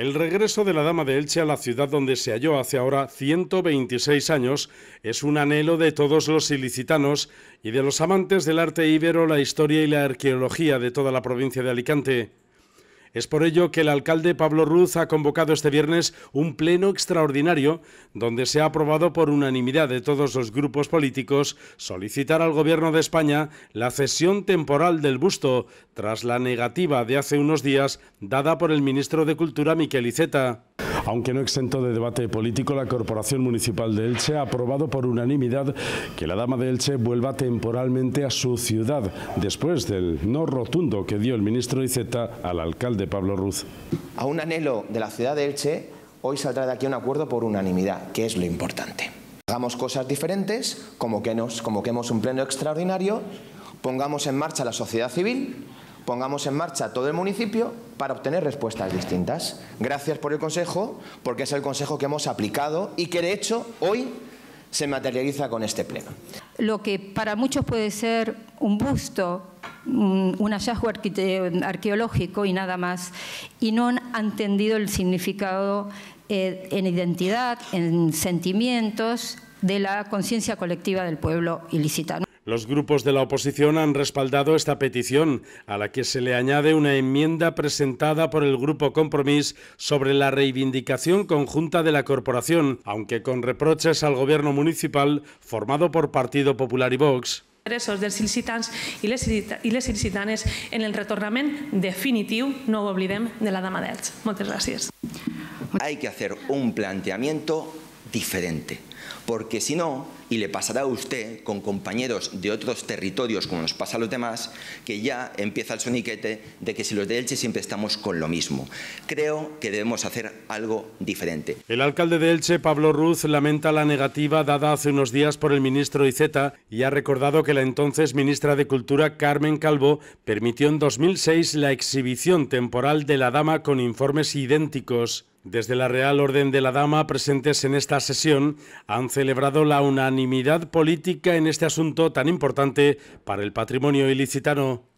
El regreso de la Dama de Elche a la ciudad donde se halló hace ahora 126 años es un anhelo de todos los ilicitanos y de los amantes del arte íbero, la historia y la arqueología de toda la provincia de Alicante. Es por ello que el alcalde Pablo Ruz ha convocado este viernes un pleno extraordinario donde se ha aprobado por unanimidad de todos los grupos políticos solicitar al Gobierno de España la cesión temporal del busto tras la negativa de hace unos días dada por el ministro de Cultura Miquel Iceta. Aunque no exento de debate político, la Corporación Municipal de Elche ha aprobado por unanimidad que la Dama de Elche vuelva temporalmente a su ciudad, después del no rotundo que dio el ministro Iceta al alcalde Pablo Ruz. A un anhelo de la ciudad de Elche, hoy saldrá de aquí un acuerdo por unanimidad, que es lo importante. Hagamos cosas diferentes, como que nos, convoquemos un pleno extraordinario, pongamos en marcha la sociedad civil, pongamos en marcha todo el municipio para obtener respuestas distintas. Gracias por el consejo, porque es el consejo que hemos aplicado y que de hecho hoy se materializa con este pleno. Lo que para muchos puede ser un busto, un hallazgo arqueológico y nada más, y no han entendido el significado eh, en identidad, en sentimientos de la conciencia colectiva del pueblo ilicitano. Los grupos de la oposición han respaldado esta petición, a la que se le añade una enmienda presentada por el Grupo Compromís sobre la reivindicación conjunta de la corporación, aunque con reproches al gobierno municipal formado por Partido Popular y Vox Presos dels en el retornament definitiu, no de la dama d'Elx. gracias. Hay que hacer un planteamiento diferente. Porque si no, y le pasará a usted con compañeros de otros territorios como nos pasa a los demás, que ya empieza el soniquete de que si los de Elche siempre estamos con lo mismo. Creo que debemos hacer algo diferente. El alcalde de Elche, Pablo Ruz, lamenta la negativa dada hace unos días por el ministro Iceta y ha recordado que la entonces ministra de Cultura, Carmen Calvo, permitió en 2006 la exhibición temporal de la dama con informes idénticos desde la Real Orden de la Dama, presentes en esta sesión, han celebrado la unanimidad política en este asunto tan importante para el patrimonio ilicitano.